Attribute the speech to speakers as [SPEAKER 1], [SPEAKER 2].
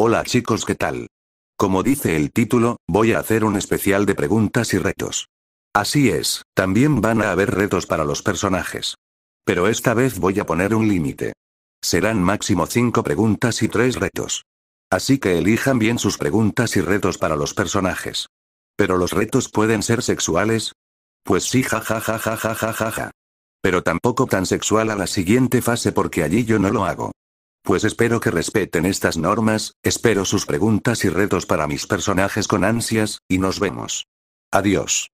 [SPEAKER 1] Hola chicos, ¿qué tal? Como dice el título, voy a hacer un especial de preguntas y retos. Así es, también van a haber retos para los personajes. Pero esta vez voy a poner un límite. Serán máximo 5 preguntas y 3 retos. Así que elijan bien sus preguntas y retos para los personajes. Pero los retos pueden ser sexuales. Pues sí, ja ja ja ja ja ja ja. Pero tampoco tan sexual a la siguiente fase porque allí yo no lo hago. Pues espero que respeten estas normas, espero sus preguntas y retos para mis personajes con ansias, y nos vemos. Adiós.